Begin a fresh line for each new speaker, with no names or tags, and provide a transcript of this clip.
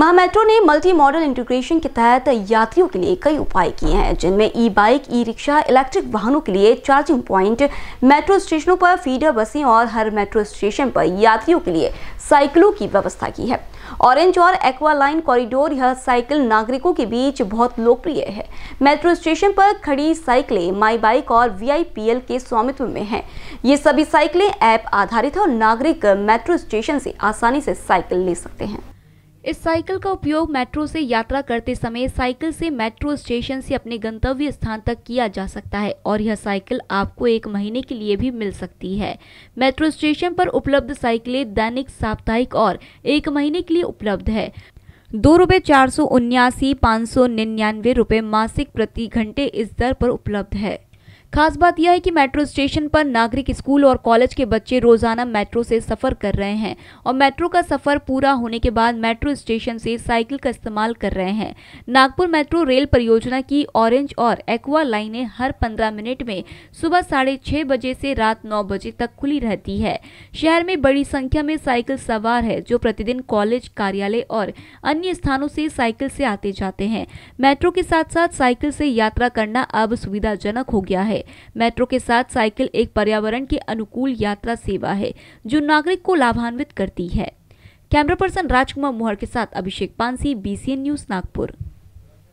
महामेट्रो ने multi modal integration के तहत यात्रियों के लिए कई उपाय किए हैं जिनमें e bike e rickshaw electric वाहनों के लिए चार्जिंग पॉइंट मेट्रो स्टेशनों पर फीडर बसें और हर मेट्रो स्टेशन पर यात्रियों के लिए साइकिलों की व्यवस्था की है ऑरेंज और एक्वा लाइन कॉरिडोर यह साइकिल नागरिकों के बीच बहुत लोकप्रिय है मेट्रो स्टेशन पर खड़ी साइकिलें माई बाइक और वी के स्वामित्व में हैं ये सभी साइकिलें ऐप आधारित है और नागरिक मेट्रो स्टेशन से आसानी से साइकिल ले सकते हैं इस साइकिल का उपयोग मेट्रो से यात्रा करते समय साइकिल से मेट्रो स्टेशन से अपने गंतव्य स्थान तक किया जा सकता है और यह साइकिल आपको एक महीने के लिए भी मिल सकती है मेट्रो स्टेशन पर उपलब्ध साइकिलें दैनिक साप्ताहिक और एक महीने के लिए उपलब्ध है दो रुपये चार सौ उन्यासी पाँच सौ निन्यानवे रुपये मासिक प्रति घंटे इस दर पर उपलब्ध है खास बात यह है कि मेट्रो स्टेशन पर नागरिक स्कूल और कॉलेज के बच्चे रोजाना मेट्रो से सफर कर रहे हैं और मेट्रो का सफर पूरा होने के बाद मेट्रो स्टेशन से साइकिल का इस्तेमाल कर रहे हैं नागपुर मेट्रो रेल परियोजना की ऑरेंज और एक्वा लाइनें हर पंद्रह मिनट में सुबह साढ़े छह बजे से रात नौ बजे तक खुली रहती है शहर में बड़ी संख्या में साइकिल सवार है जो प्रतिदिन कॉलेज कार्यालय और अन्य स्थानों से साइकिल से आते जाते हैं मेट्रो के साथ साथ साइकिल से यात्रा करना अब सुविधाजनक हो गया है मेट्रो के साथ साइकिल एक पर्यावरण के अनुकूल यात्रा सेवा है जो नागरिक को लाभान्वित करती है कैमरा पर्सन राजकुमार मोहर के साथ अभिषेक पानसी बीसीएन न्यूज नागपुर